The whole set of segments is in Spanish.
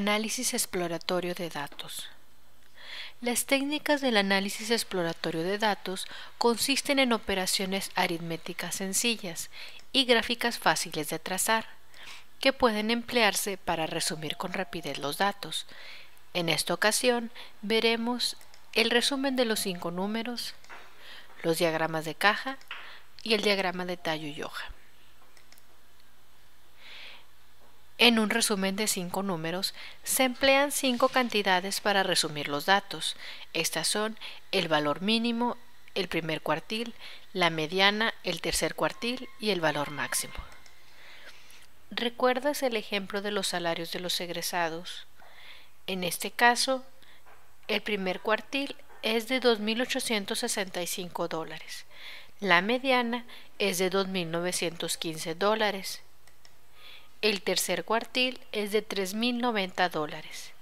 Análisis exploratorio de datos. Las técnicas del análisis exploratorio de datos consisten en operaciones aritméticas sencillas y gráficas fáciles de trazar, que pueden emplearse para resumir con rapidez los datos. En esta ocasión veremos el resumen de los cinco números, los diagramas de caja y el diagrama de tallo y hoja. En un resumen de cinco números se emplean cinco cantidades para resumir los datos. Estas son el valor mínimo, el primer cuartil, la mediana, el tercer cuartil y el valor máximo. ¿Recuerdas el ejemplo de los salarios de los egresados? En este caso, el primer cuartil es de 2.865 dólares. La mediana es de 2.915 dólares el tercer cuartil es de 3.090 dólares.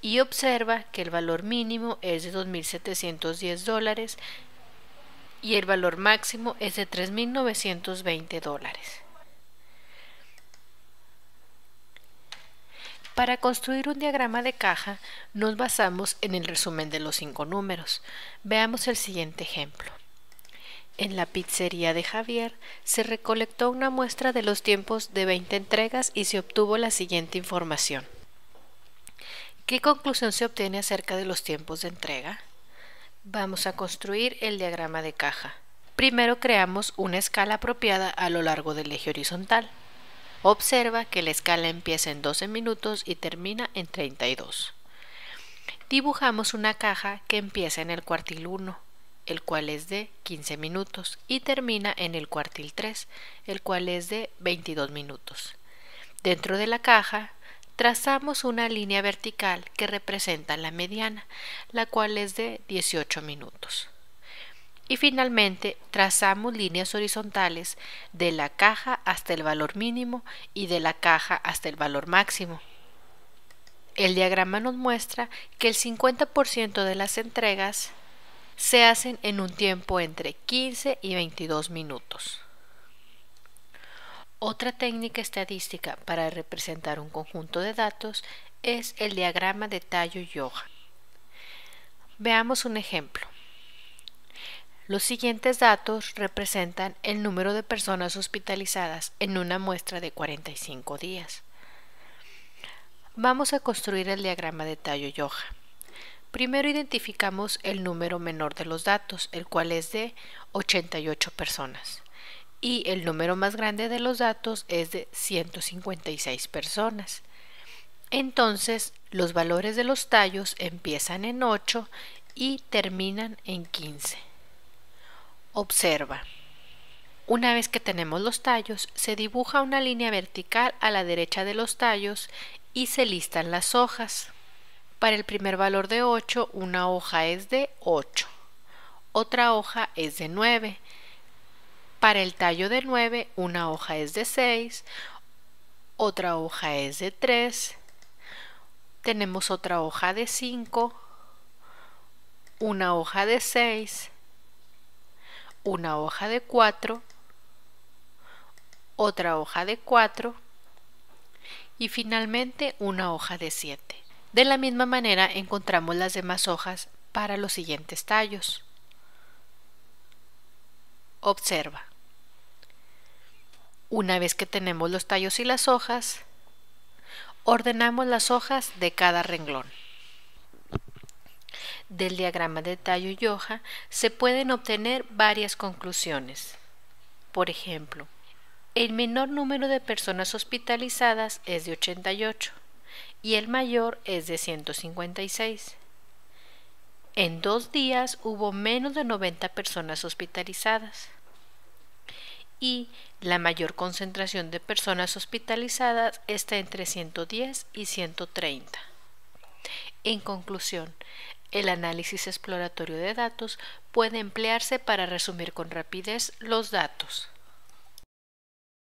Y observa que el valor mínimo es de 2.710 dólares y el valor máximo es de 3.920 dólares. Para construir un diagrama de caja nos basamos en el resumen de los cinco números. Veamos el siguiente ejemplo. En la pizzería de Javier se recolectó una muestra de los tiempos de 20 entregas y se obtuvo la siguiente información. ¿Qué conclusión se obtiene acerca de los tiempos de entrega? Vamos a construir el diagrama de caja. Primero creamos una escala apropiada a lo largo del eje horizontal. Observa que la escala empieza en 12 minutos y termina en 32. Dibujamos una caja que empieza en el cuartil 1 el cual es de 15 minutos, y termina en el cuartil 3, el cual es de 22 minutos. Dentro de la caja, trazamos una línea vertical que representa la mediana, la cual es de 18 minutos. Y finalmente, trazamos líneas horizontales de la caja hasta el valor mínimo y de la caja hasta el valor máximo, el diagrama nos muestra que el 50% de las entregas se hacen en un tiempo entre 15 y 22 minutos. Otra técnica estadística para representar un conjunto de datos es el diagrama de tallo y hoja. Veamos un ejemplo. Los siguientes datos representan el número de personas hospitalizadas en una muestra de 45 días. Vamos a construir el diagrama de tallo y hoja. Primero identificamos el número menor de los datos, el cual es de 88 personas. Y el número más grande de los datos es de 156 personas. Entonces, los valores de los tallos empiezan en 8 y terminan en 15. Observa. Una vez que tenemos los tallos, se dibuja una línea vertical a la derecha de los tallos y se listan las hojas. Para el primer valor de 8, una hoja es de 8, otra hoja es de 9. Para el tallo de 9, una hoja es de 6, otra hoja es de 3, tenemos otra hoja de 5, una hoja de 6, una hoja de 4, otra hoja de 4 y finalmente una hoja de 7. De la misma manera encontramos las demás hojas para los siguientes tallos. Observa. Una vez que tenemos los tallos y las hojas, ordenamos las hojas de cada renglón. Del diagrama de tallo y hoja se pueden obtener varias conclusiones. Por ejemplo, el menor número de personas hospitalizadas es de 88 y el mayor es de 156. En dos días hubo menos de 90 personas hospitalizadas y la mayor concentración de personas hospitalizadas está entre 110 y 130. En conclusión, el análisis exploratorio de datos puede emplearse para resumir con rapidez los datos.